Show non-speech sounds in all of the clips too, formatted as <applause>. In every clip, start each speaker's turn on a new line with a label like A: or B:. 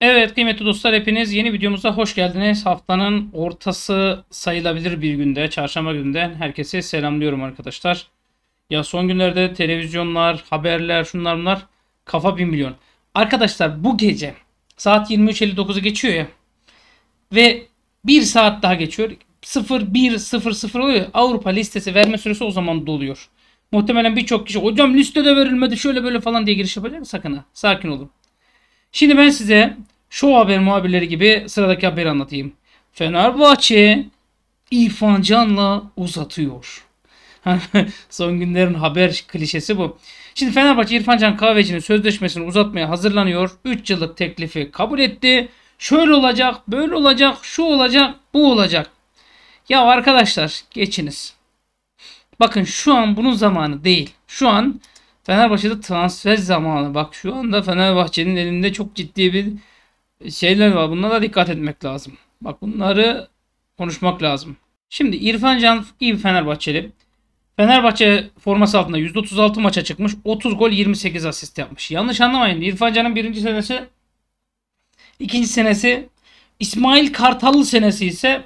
A: Evet kıymetli dostlar hepiniz yeni videomuza hoş geldiniz. Haftanın ortası sayılabilir bir günde, çarşamba günden herkese selamlıyorum arkadaşlar. Ya son günlerde televizyonlar, haberler, şunlar bunlar kafa bin milyon. Arkadaşlar bu gece saat 23.59'u geçiyor ya ve bir saat daha geçiyor. 01.00 oluyor. Avrupa listesi verme süresi o zaman doluyor. Muhtemelen birçok kişi hocam listede verilmedi şöyle böyle falan diye giriş yapacak sakın ha. Sakin olun. Şimdi ben size şu haber muhabirleri gibi sıradaki haberi anlatayım. Fenerbahçe İrfan Can'la uzatıyor. <laughs> Son günlerin haber klişesi bu. Şimdi Fenerbahçe İrfan Can Kahveci'nin sözleşmesini uzatmaya hazırlanıyor. 3 yıllık teklifi kabul etti. Şöyle olacak, böyle olacak, şu olacak, bu olacak. Ya arkadaşlar geçiniz. Bakın şu an bunun zamanı değil. Şu an Fenerbahçe'de transfer zamanı. Bak şu anda Fenerbahçe'nin elinde çok ciddi bir şeyler var. Bunlara da dikkat etmek lazım. Bak bunları konuşmak lazım. Şimdi İrfan Can iyi bir Fenerbahçeli. Fenerbahçe forması altında %36 maça çıkmış. 30 gol 28 asist yapmış. Yanlış anlamayın. İrfan Can'ın birinci senesi ikinci senesi İsmail Kartallı senesi ise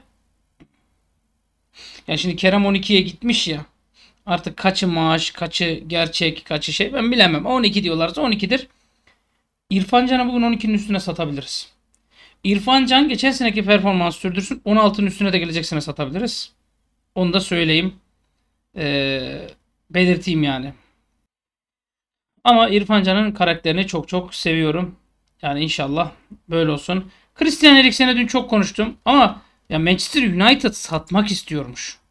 A: ya şimdi Kerem 12'ye gitmiş ya. Artık kaçı maaş, kaçı gerçek, kaçı şey ben bilemem. 12 diyorlarsa 12'dir. İrfan Can'a bugün 12'nin üstüne satabiliriz. İrfan Can geçen seneki performans sürdürsün. 16'nın üstüne de gelecek sene satabiliriz. Onu da söyleyeyim. Ee, belirteyim yani. Ama İrfan Can'ın karakterini çok çok seviyorum. Yani inşallah böyle olsun. Christian Eriksen'e dün çok konuştum ama ya Manchester United satmak istiyormuş.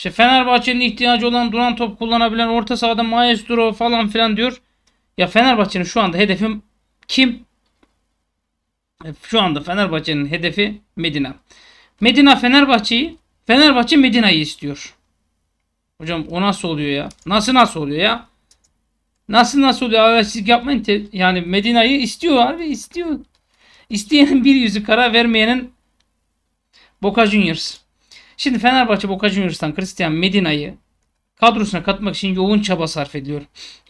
A: İşte Fenerbahçe'nin ihtiyacı olan duran top kullanabilen orta sahada maestro falan filan diyor. Ya Fenerbahçe'nin şu anda hedefi kim? E, şu anda Fenerbahçe'nin hedefi Medina. Medina Fenerbahçe'yi, Fenerbahçe Medina'yı istiyor. Hocam o nasıl oluyor ya? Nasıl nasıl oluyor ya? Nasıl nasıl oluyor? Siz yapmayın. Yani Medina'yı istiyor abi, istiyor. İsteyenin bir yüzü kara vermeyenin Boca Juniors. Şimdi Fenerbahçe Boca Juniors'tan Christian Medina'yı kadrosuna katmak için yoğun çaba sarf ediliyor.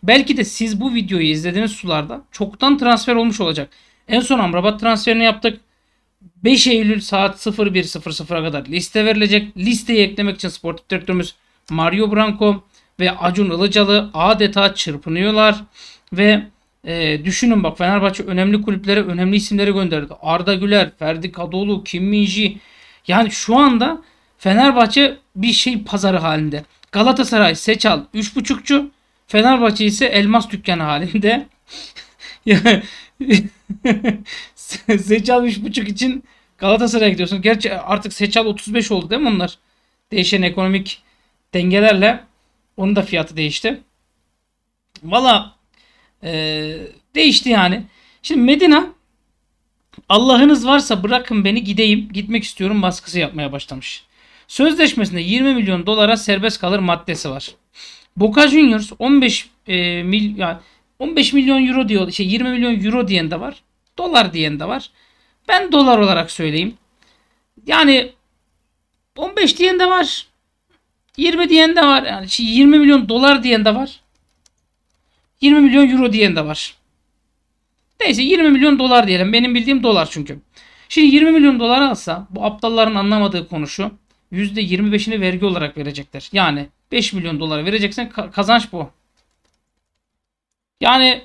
A: Belki de siz bu videoyu izlediğiniz sularda çoktan transfer olmuş olacak. En son Amrabat transferini yaptık. 5 Eylül saat 01.00'a kadar liste verilecek. Listeyi eklemek için sportif direktörümüz Mario Branco ve Acun Ilıcalı adeta çırpınıyorlar. Ve e, düşünün bak Fenerbahçe önemli kulüplere önemli isimleri gönderdi. Arda Güler, Ferdi Kadıoğlu, Kim Minji. Yani şu anda Fenerbahçe bir şey pazarı halinde. Galatasaray Seçal 3.5'çu. Fenerbahçe ise elmas dükkanı halinde. <laughs> Seçal 3.5 için Galatasaray'a gidiyorsun. Gerçi artık Seçal 35 oldu değil mi onlar? Değişen ekonomik dengelerle onun da fiyatı değişti. Valla e, değişti yani. Şimdi Medina Allah'ınız varsa bırakın beni gideyim. Gitmek istiyorum baskısı yapmaya başlamış. Sözleşmesinde 20 milyon dolara serbest kalır maddesi var. Boca Juniors 15 e, mil, yani 15 milyon euro diyor. Şey 20 milyon euro diyen de var. Dolar diyen de var. Ben dolar olarak söyleyeyim. Yani 15 diyen de var. 20 diyen de var. Yani şey 20 milyon dolar diyen de var. 20 milyon euro diyen de var. Neyse 20 milyon dolar diyelim. Benim bildiğim dolar çünkü. Şimdi 20 milyon dolar alsa bu aptalların anlamadığı konu şu. %25'ini vergi olarak verecekler. Yani 5 milyon dolar vereceksen kazanç bu. Yani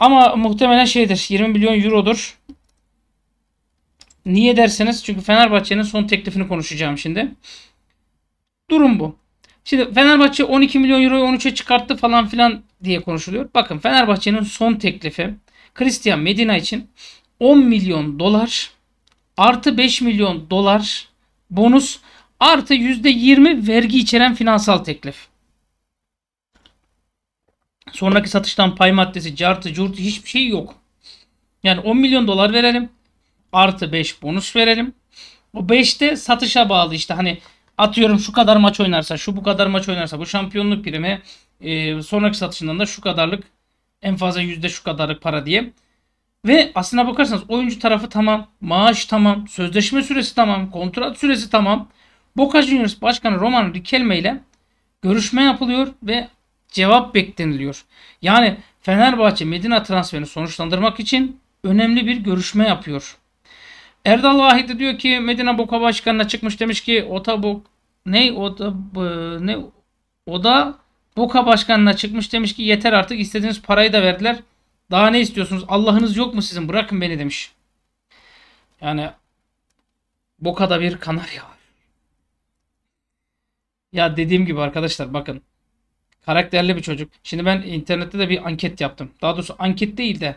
A: ama muhtemelen şeydir 20 milyon eurodur. Niye derseniz çünkü Fenerbahçe'nin son teklifini konuşacağım şimdi. Durum bu. Şimdi Fenerbahçe 12 milyon euroyu 13'e çıkarttı falan filan diye konuşuluyor. Bakın Fenerbahçe'nin son teklifi Christian Medina için 10 milyon dolar artı 5 milyon dolar bonus artı %20 vergi içeren finansal teklif. Sonraki satıştan pay maddesi, cartı, curtu hiçbir şey yok. Yani 10 milyon dolar verelim. Artı 5 bonus verelim. O 5 de satışa bağlı işte hani atıyorum şu kadar maç oynarsa, şu bu kadar maç oynarsa bu şampiyonluk primi e, sonraki satışından da şu kadarlık en fazla yüzde şu kadarlık para diye ve aslına bakarsanız oyuncu tarafı tamam, maaş tamam, sözleşme süresi tamam, kontrat süresi tamam. Boca Juniors Başkanı Roman Riquelme ile görüşme yapılıyor ve cevap bekleniliyor. Yani Fenerbahçe Medina transferini sonuçlandırmak için önemli bir görüşme yapıyor. Erdal Vahit de diyor ki Medina Boka Başkanı'na çıkmış demiş ki Ota Bok ne Oda ne o da Boka Başkanı'na çıkmış demiş ki yeter artık istediğiniz parayı da verdiler. Daha ne istiyorsunuz? Allah'ınız yok mu sizin? Bırakın beni demiş. Yani bokada bir kanarya var. Ya dediğim gibi arkadaşlar bakın. Karakterli bir çocuk. Şimdi ben internette de bir anket yaptım. Daha doğrusu anket değil de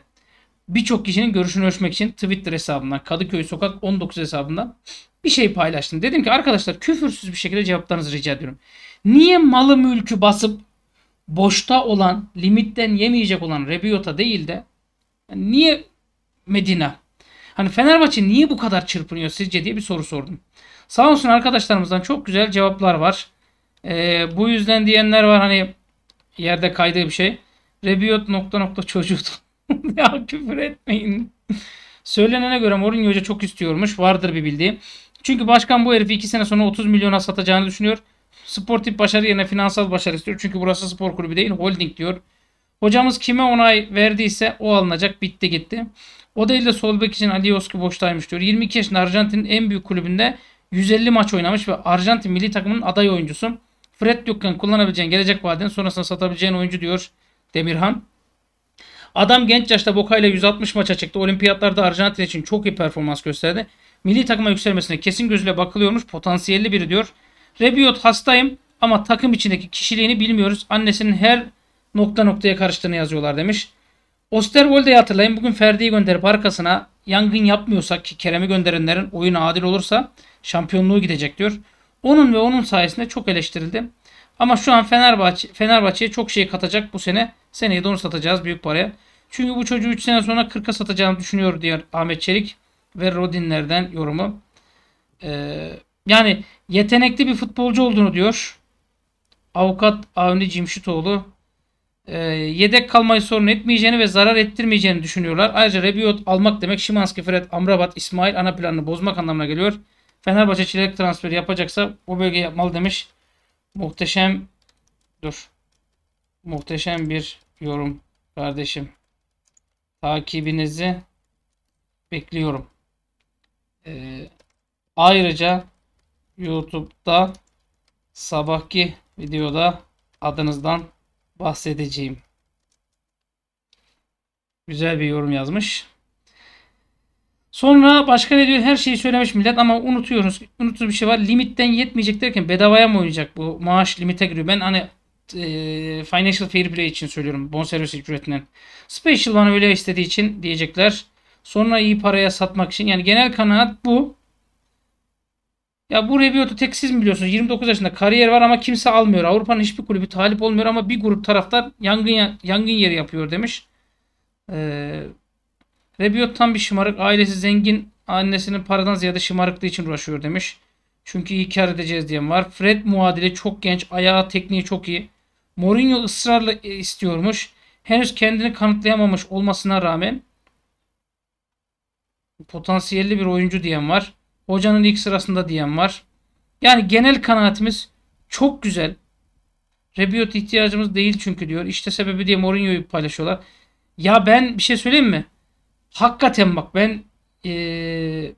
A: birçok kişinin görüşünü ölçmek için Twitter hesabından Kadıköy Sokak 19 hesabından bir şey paylaştım. Dedim ki arkadaşlar küfürsüz bir şekilde cevaplarınızı rica ediyorum. Niye malı mülkü basıp boşta olan, limitten yemeyecek olan Rebiot'a değil de yani niye Medina? Hani Fenerbahçe niye bu kadar çırpınıyor sizce diye bir soru sordum. Sağ olsun arkadaşlarımızdan çok güzel cevaplar var. Ee, bu yüzden diyenler var hani yerde kaydığı bir şey. Rebiot nokta nokta çocuğudur. <laughs> ya küfür etmeyin. Söylenene göre Mourinho Hoca çok istiyormuş. Vardır bir bildiği. Çünkü başkan bu herifi 2 sene sonra 30 milyona satacağını düşünüyor sportif başarı yerine finansal başarı istiyor. Çünkü burası spor kulübü değil holding diyor. Hocamız kime onay verdiyse o alınacak bitti gitti. O değil de sol bek için Ali Yoski boştaymış diyor. 22 yaşında Arjantin'in en büyük kulübünde 150 maç oynamış ve Arjantin milli takımının aday oyuncusu. Fred yokken kullanabileceğin gelecek vaden sonrasında satabileceğin oyuncu diyor Demirhan. Adam genç yaşta Boca ile 160 maça çıktı. Olimpiyatlarda Arjantin için çok iyi performans gösterdi. Milli takıma yükselmesine kesin gözüyle bakılıyormuş. Potansiyelli biri diyor. Rebiot hastayım ama takım içindeki kişiliğini bilmiyoruz. Annesinin her nokta noktaya karıştığını yazıyorlar demiş. Osterwold'e hatırlayın. Bugün Ferdi'yi gönderip arkasına yangın yapmıyorsak ki Kerem'i gönderenlerin oyunu adil olursa şampiyonluğu gidecek diyor. Onun ve onun sayesinde çok eleştirildi. Ama şu an Fenerbahçe Fenerbahçe'ye çok şey katacak bu sene. Seneye de onu satacağız büyük paraya. Çünkü bu çocuğu 3 sene sonra 40'a satacağını düşünüyor diyor Ahmet Çelik ve Rodinler'den yorumu. Ee, yani yetenekli bir futbolcu olduğunu diyor. Avukat Avni Cimşitoğlu. E, yedek kalmayı sorun etmeyeceğini ve zarar ettirmeyeceğini düşünüyorlar. Ayrıca Rebiot almak demek Şimanski, Fred, Amrabat, İsmail ana planını bozmak anlamına geliyor. Fenerbahçe çilek transferi yapacaksa bu bölge yapmalı demiş. Muhteşem dur. Muhteşem bir yorum kardeşim. Takibinizi bekliyorum. Ee, ayrıca YouTube'da sabahki videoda adınızdan bahsedeceğim. Güzel bir yorum yazmış. Sonra başka ne diyor? Her şeyi söylemiş millet ama unutuyoruz. Unutulmuş bir şey var. Limitten yetmeyecek derken bedavaya mı oynayacak bu maaş limite giriyor. Ben hani e, Financial Fair Play için söylüyorum. Bonservis ücretinden. Special bana öyle istediği için diyecekler. Sonra iyi paraya satmak için. Yani genel kanaat bu. Ya bu Rebiot'u tek siz mi biliyorsunuz? 29 yaşında kariyer var ama kimse almıyor. Avrupa'nın hiçbir kulübü talip olmuyor ama bir grup taraftar yangın yangın yeri yapıyor demiş. Ee, Rebiot tam bir şımarık. Ailesi zengin. Annesinin paradan ziyade şımarıklığı için uğraşıyor demiş. Çünkü iyi kar edeceğiz diyen var. Fred muadili çok genç. Ayağı tekniği çok iyi. Mourinho ısrarla e, istiyormuş. Henüz kendini kanıtlayamamış olmasına rağmen potansiyelli bir oyuncu diyen var. Hocanın ilk sırasında diyen var. Yani genel kanaatimiz çok güzel. Rebiot ihtiyacımız değil çünkü diyor. İşte sebebi diye Mourinho'yu paylaşıyorlar. Ya ben bir şey söyleyeyim mi? Hakikaten bak ben ee,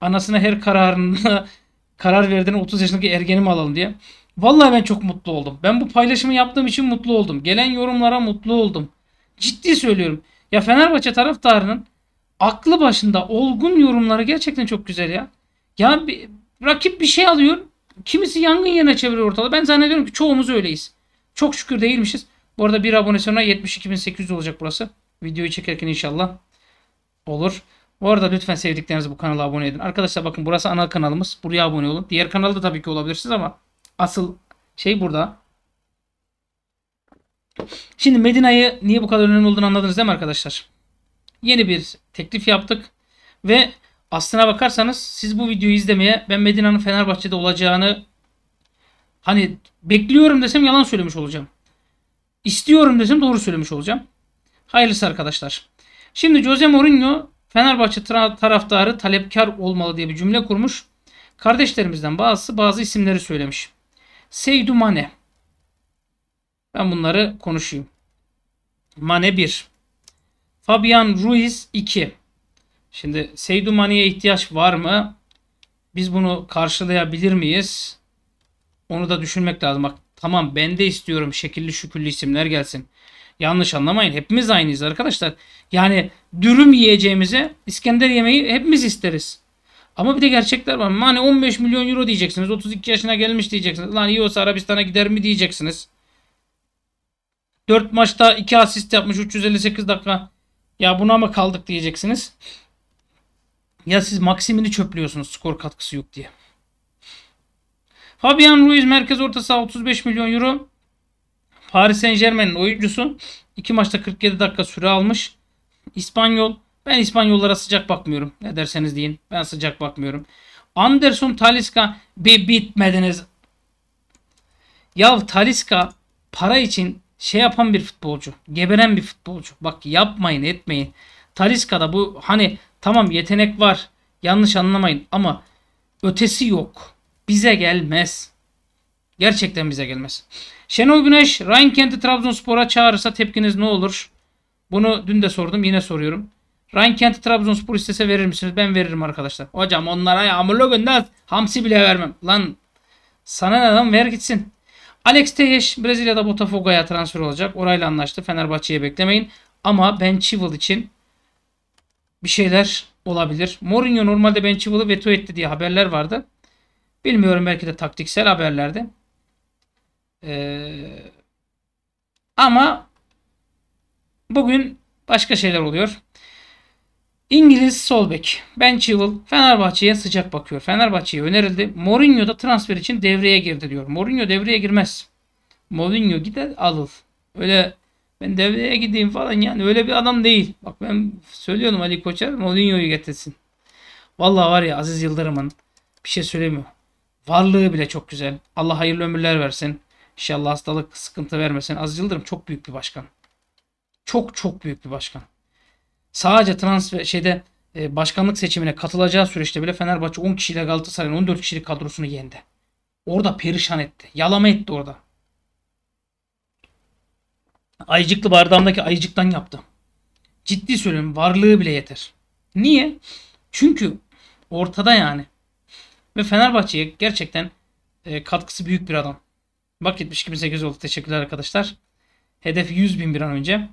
A: anasına her kararına <laughs> karar verdiğini 30 yaşındaki ergenim alalım diye. Vallahi ben çok mutlu oldum. Ben bu paylaşımı yaptığım için mutlu oldum. Gelen yorumlara mutlu oldum. Ciddi söylüyorum. Ya Fenerbahçe taraftarının aklı başında olgun yorumları gerçekten çok güzel ya. Ya bir, rakip bir şey alıyor. Kimisi yangın yerine çeviriyor ortalığı. Ben zannediyorum ki çoğumuz öyleyiz. Çok şükür değilmişiz. Bu arada bir abone sonra 72.800 olacak burası. Videoyu çekerken inşallah olur. Bu arada lütfen sevdiklerinizi bu kanala abone edin. Arkadaşlar bakın burası ana kanalımız. Buraya abone olun. Diğer kanalda tabii ki olabilirsiniz ama asıl şey burada. Şimdi Medina'yı niye bu kadar önemli olduğunu anladınız değil mi arkadaşlar? yeni bir teklif yaptık. Ve aslına bakarsanız siz bu videoyu izlemeye ben Medina'nın Fenerbahçe'de olacağını hani bekliyorum desem yalan söylemiş olacağım. İstiyorum desem doğru söylemiş olacağım. Hayırlısı arkadaşlar. Şimdi Jose Mourinho Fenerbahçe tra- taraftarı talepkar olmalı diye bir cümle kurmuş. Kardeşlerimizden bazısı bazı isimleri söylemiş. Seydu Mane. Ben bunları konuşayım. Mane 1. Fabian Ruiz 2. Şimdi Seydu Mani'ye ihtiyaç var mı? Biz bunu karşılayabilir miyiz? Onu da düşünmek lazım. Bak tamam ben de istiyorum şekilli şüküllü isimler gelsin. Yanlış anlamayın. Hepimiz aynıyız arkadaşlar. Yani dürüm yiyeceğimize İskender yemeği hepimiz isteriz. Ama bir de gerçekler var. Mane 15 milyon euro diyeceksiniz. 32 yaşına gelmiş diyeceksiniz. Lan iyi olsa Arabistan'a gider mi diyeceksiniz. 4 maçta 2 asist yapmış 358 dakika. Ya buna mı kaldık diyeceksiniz. Ya siz Maksim'ini çöplüyorsunuz skor katkısı yok diye. Fabian Ruiz merkez orta saha 35 milyon euro. Paris Saint Germain'in oyuncusu. 2 maçta 47 dakika süre almış. İspanyol. Ben İspanyollara sıcak bakmıyorum. Ne derseniz deyin. Ben sıcak bakmıyorum. Anderson Talisca, bir bitmediniz. Ya Talisca para için şey yapan bir futbolcu. Geberen bir futbolcu. Bak yapmayın etmeyin. Taliska'da bu hani tamam yetenek var. Yanlış anlamayın ama ötesi yok. Bize gelmez. Gerçekten bize gelmez. Şenol Güneş Ryan Kent'i Trabzonspor'a çağırırsa tepkiniz ne olur? Bunu dün de sordum yine soruyorum. Ryan Kent'i Trabzonspor istese verir misiniz? Ben veririm arkadaşlar. Hocam onlara yağmurlu gönder. Hamsi bile vermem. Lan sana ne lan ver gitsin. Alex Teyeş Brezilya'da Botafogo'ya transfer olacak. Orayla anlaştı. Fenerbahçe'ye beklemeyin. Ama Ben Chival için bir şeyler olabilir. Mourinho normalde Ben Chivalı veto etti diye haberler vardı. Bilmiyorum belki de taktiksel haberlerdi. Ee, ama bugün başka şeyler oluyor. İngiliz sol bek Ben Chilwell Fenerbahçe'ye sıcak bakıyor. Fenerbahçe'ye önerildi. Mourinho da transfer için devreye girdi diyor. Mourinho devreye girmez. Mourinho gider alır. Öyle ben devreye gideyim falan yani öyle bir adam değil. Bak ben söylüyorum Ali Koç'a Mourinho'yu getirsin. Vallahi var ya Aziz Yıldırım'ın bir şey söylemiyor. Varlığı bile çok güzel. Allah hayırlı ömürler versin. İnşallah hastalık sıkıntı vermesin. Aziz Yıldırım çok büyük bir başkan. Çok çok büyük bir başkan sadece transfer şeyde e, başkanlık seçimine katılacağı süreçte bile Fenerbahçe 10 kişiyle Galatasaray'ın 14 kişilik kadrosunu yendi. Orada perişan etti. Yalama etti orada. Ayıcıklı bardağımdaki ayıcıktan yaptım. Ciddi söylüyorum varlığı bile yeter. Niye? Çünkü ortada yani. Ve Fenerbahçe'ye gerçekten e, katkısı büyük bir adam. Bak 72.8 oldu. Teşekkürler arkadaşlar. Hedef 100 bin bir an önce.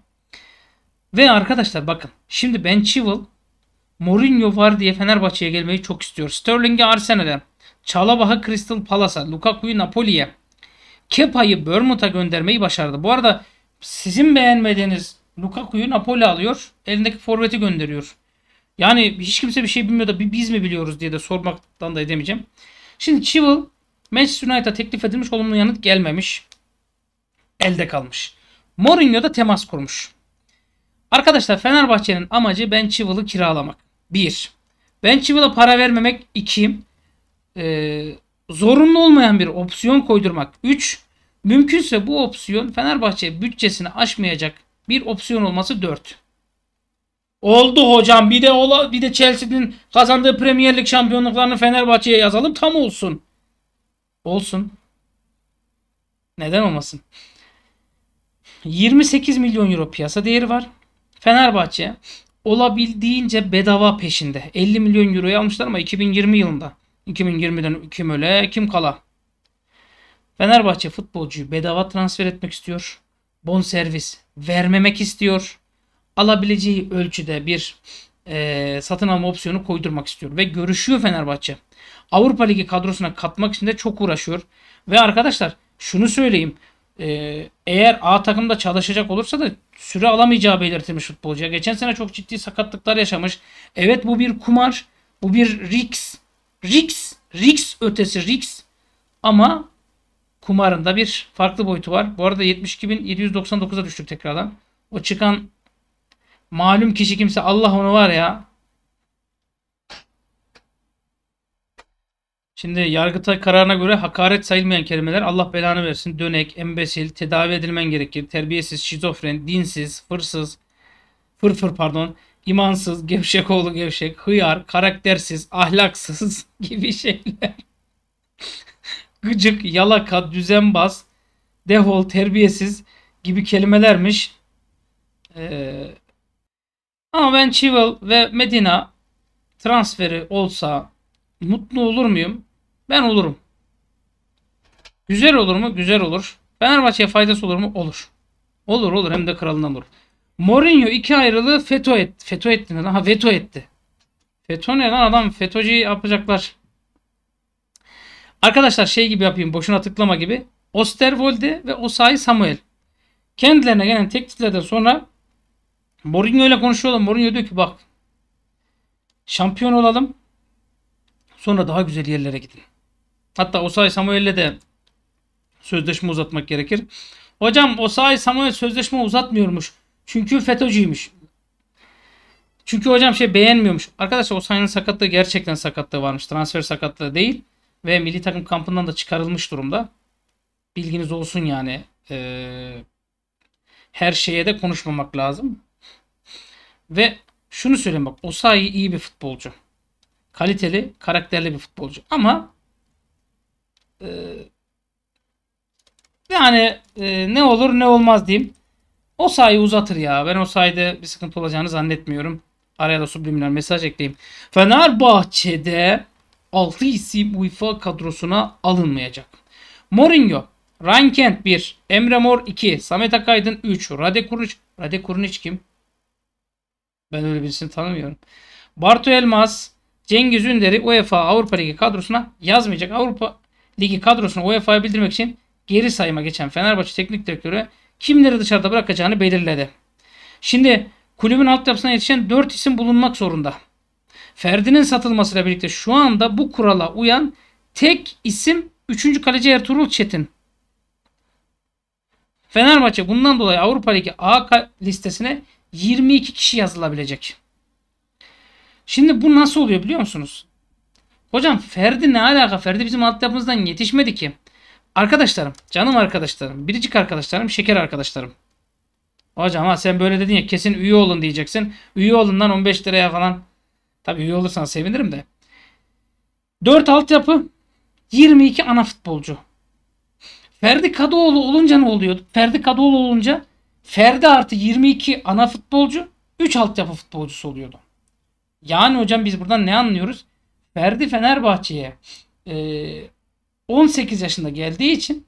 A: Ve arkadaşlar bakın şimdi Ben Chival Mourinho var diye Fenerbahçe'ye gelmeyi çok istiyor. Sterling'i Arsenal'e, Çalabah'ı Crystal Palace'a, Lukaku'yu Napoli'ye, Kepa'yı Bournemouth'a göndermeyi başardı. Bu arada sizin beğenmediğiniz Lukaku'yu Napoli alıyor. Elindeki forveti gönderiyor. Yani hiç kimse bir şey bilmiyor da biz mi biliyoruz diye de sormaktan da edemeyeceğim. Şimdi Chival Manchester United'a teklif edilmiş olumlu yanıt gelmemiş. Elde kalmış. Mourinho da temas kurmuş. Arkadaşlar Fenerbahçe'nin amacı Ben Chival'ı kiralamak. 1. Ben Chival'a para vermemek. 2. Ee, zorunlu olmayan bir opsiyon koydurmak. 3. Mümkünse bu opsiyon Fenerbahçe bütçesini aşmayacak bir opsiyon olması 4. Oldu hocam. Bir de ola, bir de Chelsea'nin kazandığı Premier Lig şampiyonluklarını Fenerbahçe'ye yazalım tam olsun. Olsun. Neden olmasın? 28 milyon euro piyasa değeri var. Fenerbahçe olabildiğince bedava peşinde. 50 milyon euroya almışlar ama 2020 yılında. 2020'den kim öle kim kala. Fenerbahçe futbolcuyu bedava transfer etmek istiyor. Bon servis vermemek istiyor. Alabileceği ölçüde bir e, satın alma opsiyonu koydurmak istiyor. Ve görüşüyor Fenerbahçe. Avrupa Ligi kadrosuna katmak için de çok uğraşıyor. Ve arkadaşlar şunu söyleyeyim. Ee, eğer A takımda çalışacak olursa da süre alamayacağı belirtilmiş futbolcuya. Geçen sene çok ciddi sakatlıklar yaşamış. Evet bu bir kumar. Bu bir Rix, Rix, Rix ötesi Rix Ama kumarında bir farklı boyutu var. Bu arada 72.799'a düştük tekrardan. O çıkan malum kişi kimse Allah onu var ya Şimdi yargıta kararına göre hakaret sayılmayan kelimeler Allah belanı versin. Dönek, embesil, tedavi edilmen gerekir, terbiyesiz, şizofren, dinsiz, fırsız, fırfır pardon, imansız, gevşek oğlu gevşek, hıyar, karaktersiz, ahlaksız <laughs> gibi şeyler. Gıcık, yalaka, düzenbaz, defol, terbiyesiz gibi kelimelermiş. Ee, ama ben Chival ve Medina transferi olsa mutlu olur muyum? Ben olurum. Güzel olur mu? Güzel olur. Fenerbahçe'ye faydası olur mu? Olur. Olur olur hem de kralından olur. Mourinho iki ayrılığı feto etti. Feto etti ne lan? Ha veto etti. Feto ne lan adam? FETÖ'cü yapacaklar. Arkadaşlar şey gibi yapayım. Boşuna tıklama gibi. Osterwolde ve Osay Samuel. Kendilerine gelen tekliflerden sonra Mourinho ile konuşuyorlar. Mourinho diyor ki bak şampiyon olalım. Sonra daha güzel yerlere gidin. Hatta Osay Samuel'le de sözleşme uzatmak gerekir. Hocam Osay Samuel sözleşme uzatmıyormuş. Çünkü FETÖ'cüymüş. Çünkü hocam şey beğenmiyormuş. Arkadaşlar Osay'ın sakatlığı gerçekten sakatlığı varmış. Transfer sakatlığı değil. Ve milli takım kampından da çıkarılmış durumda. Bilginiz olsun yani. Ee, her şeye de konuşmamak lazım. Ve şunu söyleyeyim bak Osayi iyi bir futbolcu. Kaliteli, karakterli bir futbolcu. Ama ee, yani e, ne olur ne olmaz diyeyim. O sayı uzatır ya. Ben o sayede bir sıkıntı olacağını zannetmiyorum. Araya da subliminal mesaj ekleyeyim. Fenerbahçe'de 6 isim UEFA kadrosuna alınmayacak. Mourinho, Ryan Kent 1, Emre Mor 2, Samet Akaydın 3, Rade Kurniç. Rade Kurniç kim? Ben öyle birisini tanımıyorum. Bartu Elmas, Cengiz Ünder'i UEFA Avrupa Ligi kadrosuna yazmayacak. Avrupa ligi kadrosunu UEFA'ya bildirmek için geri sayıma geçen Fenerbahçe Teknik Direktörü kimleri dışarıda bırakacağını belirledi. Şimdi kulübün altyapısına yetişen 4 isim bulunmak zorunda. Ferdi'nin satılmasıyla birlikte şu anda bu kurala uyan tek isim 3. kaleci Ertuğrul Çetin. Fenerbahçe bundan dolayı Avrupa Ligi A listesine 22 kişi yazılabilecek. Şimdi bu nasıl oluyor biliyor musunuz? Hocam Ferdi ne alaka? Ferdi bizim altyapımızdan yetişmedi ki. Arkadaşlarım, canım arkadaşlarım, biricik arkadaşlarım, şeker arkadaşlarım. Hocam ha sen böyle dedin ya kesin üye olun diyeceksin. Üye olun lan 15 liraya falan. Tabii üye olursan sevinirim de. 4 altyapı, 22 ana futbolcu. Ferdi Kadıoğlu olunca ne oluyor? Ferdi Kadıoğlu olunca Ferdi artı 22 ana futbolcu 3 altyapı futbolcusu oluyordu. Yani hocam biz buradan ne anlıyoruz? Ferdi Fenerbahçe'ye e, ee, 18 yaşında geldiği için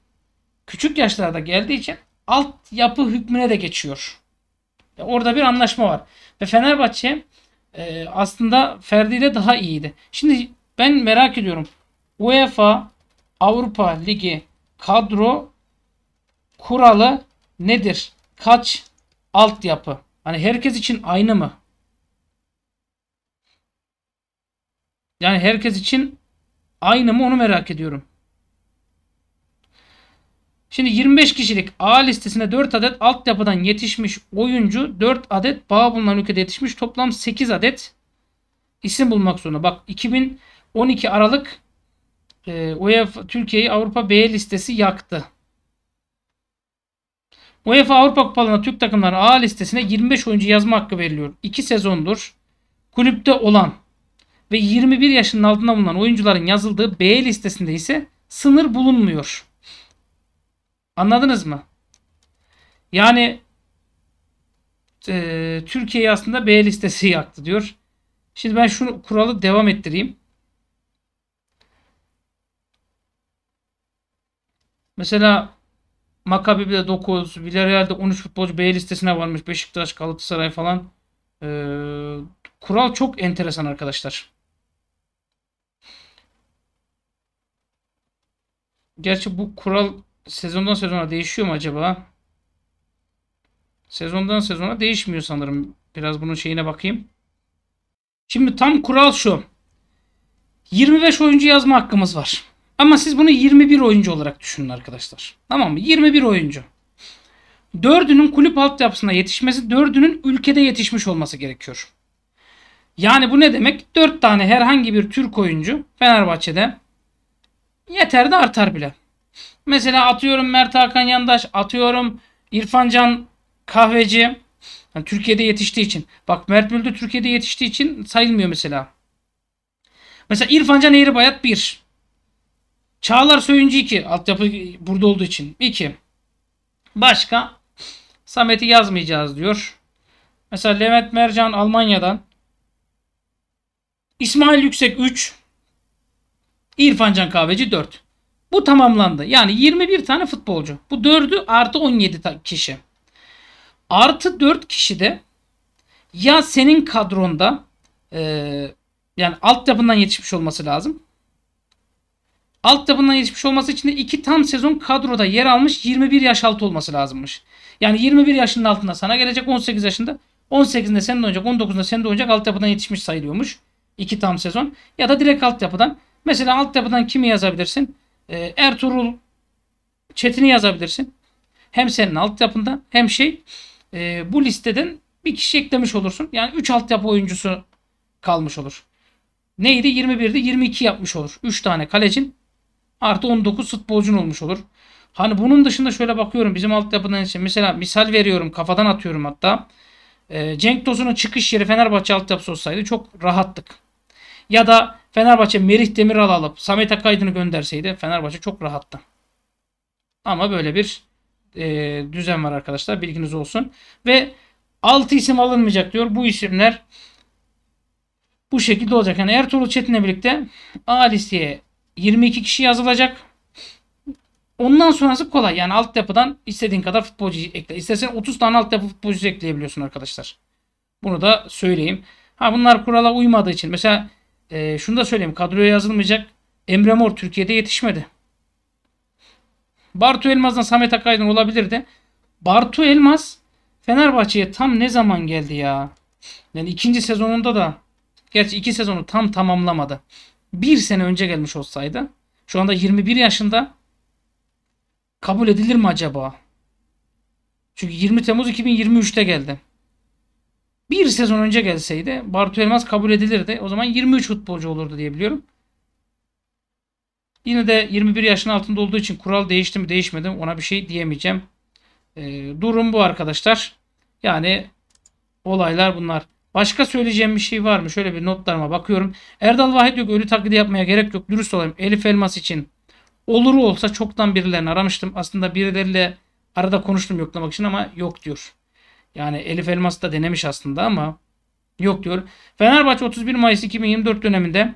A: küçük yaşlarda geldiği için alt yapı hükmüne de geçiyor. Ya orada bir anlaşma var. Ve Fenerbahçe e, aslında Ferdi ile daha iyiydi. Şimdi ben merak ediyorum. UEFA Avrupa Ligi kadro kuralı nedir? Kaç altyapı? Hani herkes için aynı mı? Yani herkes için aynı mı onu merak ediyorum. Şimdi 25 kişilik A listesine 4 adet altyapıdan yetişmiş oyuncu, 4 adet bağ bulunan ülkede yetişmiş toplam 8 adet isim bulmak zorunda. Bak 2012 Aralık e, UEFA Türkiye'yi Avrupa B listesi yaktı. UEFA Avrupa Kupalarına Türk takımlarının A listesine 25 oyuncu yazma hakkı veriliyor. 2 sezondur kulüpte olan ve 21 yaşının altında bulunan oyuncuların yazıldığı B listesinde ise sınır bulunmuyor. Anladınız mı? Yani e, Türkiye'yi aslında B listesi yaktı diyor. Şimdi ben şunu kuralı devam ettireyim. Mesela Makabi'de bile 9, Villarreal'de 13 futbolcu B listesine varmış. Beşiktaş, Galatasaray falan. Ee, kural çok enteresan arkadaşlar. Gerçi bu kural sezondan sezona değişiyor mu acaba? Sezondan sezona değişmiyor sanırım. Biraz bunun şeyine bakayım. Şimdi tam kural şu. 25 oyuncu yazma hakkımız var. Ama siz bunu 21 oyuncu olarak düşünün arkadaşlar. Tamam mı? 21 oyuncu. Dördünün kulüp altyapısına yetişmesi, dördünün ülkede yetişmiş olması gerekiyor. Yani bu ne demek? Dört tane herhangi bir Türk oyuncu Fenerbahçe'de Yeter de artar bile. Mesela atıyorum Mert Hakan Yandaş, atıyorum İrfan Can Kahveci. Yani Türkiye'de yetiştiği için. Bak Mert Müldür Türkiye'de yetiştiği için sayılmıyor mesela. Mesela İrfan Can bayat 1. Çağlar Söyüncü 2. Altyapı burada olduğu için. 2. Başka Samet'i yazmayacağız diyor. Mesela Levent Mercan Almanya'dan. İsmail Yüksek 3. İrfan Can Kahveci 4. Bu tamamlandı. Yani 21 tane futbolcu. Bu 4'ü artı 17 kişi. Artı 4 kişi de ya senin kadronda e, yani altyapından yetişmiş olması lazım. Altyapından yetişmiş olması için de 2 tam sezon kadroda yer almış 21 yaş altı olması lazımmış. Yani 21 yaşının altında sana gelecek 18 yaşında 18'inde senin oynayacak 19'unda sen de oynayacak altyapıdan yetişmiş sayılıyormuş. 2 tam sezon ya da direkt altyapıdan Mesela altyapıdan kimi yazabilirsin? Ee, Ertuğrul Çetin'i yazabilirsin. Hem senin altyapından hem şey e, bu listeden bir kişi eklemiş olursun. Yani 3 altyapı oyuncusu kalmış olur. Neydi? 21'de 22 yapmış olur. 3 tane kalecin artı 19 futbolcun olmuş olur. Hani bunun dışında şöyle bakıyorum bizim altyapıdan için mesela misal veriyorum kafadan atıyorum hatta. E, Cenk Tosun'un çıkış yeri Fenerbahçe altyapısı olsaydı çok rahattık. Ya da Fenerbahçe Merih Demiral alıp Samet Akaydın'ı gönderseydi Fenerbahçe çok rahattı. Ama böyle bir e, düzen var arkadaşlar. Bilginiz olsun. Ve 6 isim alınmayacak diyor. Bu isimler bu şekilde olacak. Yani Ertuğrul Çetin'le birlikte A listeye 22 kişi yazılacak. Ondan sonrası kolay. Yani altyapıdan istediğin kadar futbolcu ekle. İstersen 30 tane altyapı futbolcu ekleyebiliyorsun arkadaşlar. Bunu da söyleyeyim. Ha bunlar kurala uymadığı için mesela e, şunu da söyleyeyim. Kadroya yazılmayacak Emre Mor Türkiye'de yetişmedi. Bartu Elmas'dan Samet Akaydın olabilirdi. Bartu Elmas Fenerbahçe'ye tam ne zaman geldi ya? Yani ikinci sezonunda da gerçi iki sezonu tam tamamlamadı. Bir sene önce gelmiş olsaydı şu anda 21 yaşında kabul edilir mi acaba? Çünkü 20 Temmuz 2023'te geldi bir sezon önce gelseydi Bartu Elmas kabul edilirdi. O zaman 23 futbolcu olurdu diye biliyorum. Yine de 21 yaşın altında olduğu için kural değişti mi değişmedi mi ona bir şey diyemeyeceğim. E, durum bu arkadaşlar. Yani olaylar bunlar. Başka söyleyeceğim bir şey var mı? Şöyle bir notlarıma bakıyorum. Erdal Vahit diyor ölü taklidi yapmaya gerek yok. Dürüst olayım. Elif Elmas için oluru olsa çoktan birilerini aramıştım. Aslında birileriyle arada konuştum yoklamak için ama yok diyor. Yani Elif Elmas da denemiş aslında ama yok diyor. Fenerbahçe 31 Mayıs 2024 döneminde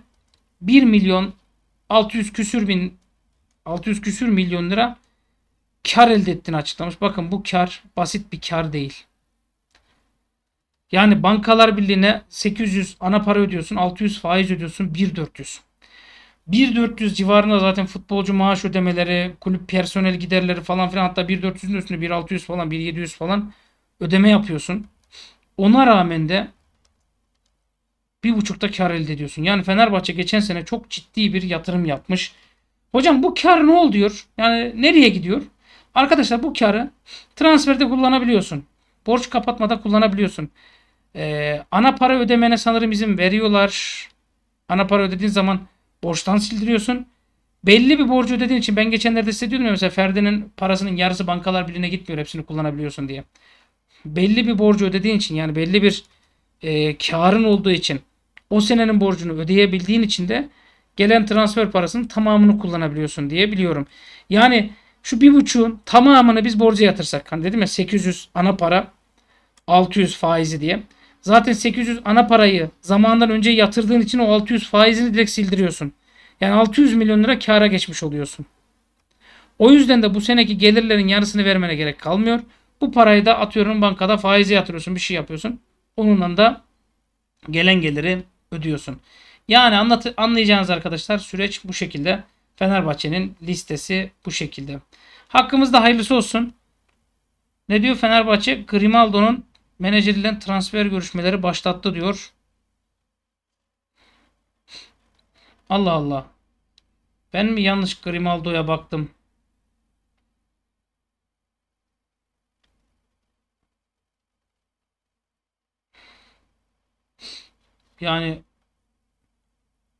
A: 1 milyon 600 küsür bin 600 küsür milyon lira kar elde ettiğini açıklamış. Bakın bu kar basit bir kar değil. Yani Bankalar Birliği'ne 800 ana para ödüyorsun, 600 faiz ödüyorsun, 1400. 1400 civarında zaten futbolcu maaş ödemeleri, kulüp personel giderleri falan filan hatta 1400'ün üstünde 1600 falan 1700 falan ödeme yapıyorsun. Ona rağmen de bir buçukta kar elde ediyorsun. Yani Fenerbahçe geçen sene çok ciddi bir yatırım yapmış. Hocam bu kar ne oluyor? Yani nereye gidiyor? Arkadaşlar bu karı transferde kullanabiliyorsun. Borç kapatmada kullanabiliyorsun. Ee, ana para ödemene sanırım izin veriyorlar. Ana para ödediğin zaman borçtan sildiriyorsun. Belli bir borcu ödediğin için ben geçenlerde size diyordum ya mesela Ferdi'nin parasının yarısı bankalar birine gitmiyor hepsini kullanabiliyorsun diye belli bir borcu ödediğin için yani belli bir e, karın olduğu için o senenin borcunu ödeyebildiğin için de gelen transfer parasının tamamını kullanabiliyorsun diye biliyorum. Yani şu bir buçuğun tamamını biz borca yatırsak hani dedim ya 800 ana para 600 faizi diye. Zaten 800 ana parayı zamandan önce yatırdığın için o 600 faizini direkt sildiriyorsun. Yani 600 milyon lira kâra geçmiş oluyorsun. O yüzden de bu seneki gelirlerin yarısını vermene gerek kalmıyor. Bu parayı da atıyorum bankada faize yatırıyorsun bir şey yapıyorsun. Onunla da gelen geliri ödüyorsun. Yani anlatı, anlayacağınız arkadaşlar süreç bu şekilde. Fenerbahçe'nin listesi bu şekilde. Hakkımızda hayırlısı olsun. Ne diyor Fenerbahçe? Grimaldo'nun menajeriyle transfer görüşmeleri başlattı diyor. Allah Allah. Ben mi yanlış Grimaldo'ya baktım? yani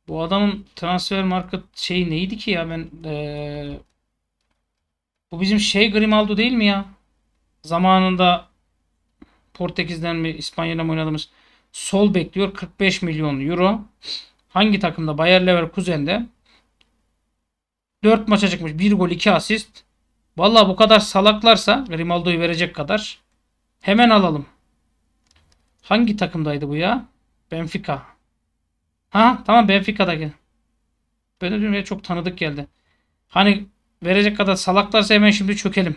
A: bu adamın transfer market şeyi neydi ki ya ben ee, bu bizim şey Grimaldo değil mi ya? Zamanında Portekiz'den mi İspanya'dan mı oynadığımız sol bekliyor 45 milyon euro. Hangi takımda? Bayer Leverkusen'de. 4 maça çıkmış. 1 gol 2 asist. Valla bu kadar salaklarsa Grimaldo'yu verecek kadar hemen alalım. Hangi takımdaydı bu ya? Benfica. Ha tamam Benfica'daki. Böyle cümle şey çok tanıdık geldi. Hani verecek kadar salaklarsa hemen şimdi çökelim.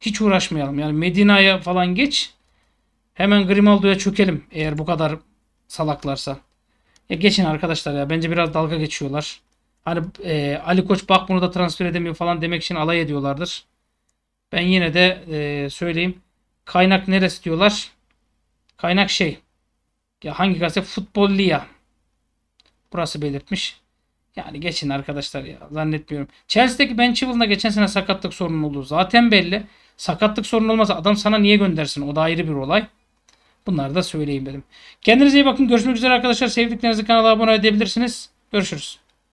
A: Hiç uğraşmayalım. Yani Medina'ya falan geç. Hemen Grimaldo'ya çökelim. Eğer bu kadar salaklarsa. Ya geçin arkadaşlar ya. Bence biraz dalga geçiyorlar. Hani e, Ali Koç bak bunu da transfer edemiyor falan demek için alay ediyorlardır. Ben yine de e, söyleyeyim. Kaynak neresi diyorlar. Kaynak şey. Ya hangi gazete? Futbollia. Burası belirtmiş. Yani geçin arkadaşlar ya. Zannetmiyorum. Chelsea'deki Ben Chival'da geçen sene sakatlık sorunu olduğu zaten belli. Sakatlık sorunu olmasa adam sana niye göndersin? O da ayrı bir olay. Bunları da söyleyeyim dedim. Kendinize iyi bakın. Görüşmek üzere arkadaşlar. Sevdiklerinizi kanala abone edebilirsiniz. Görüşürüz.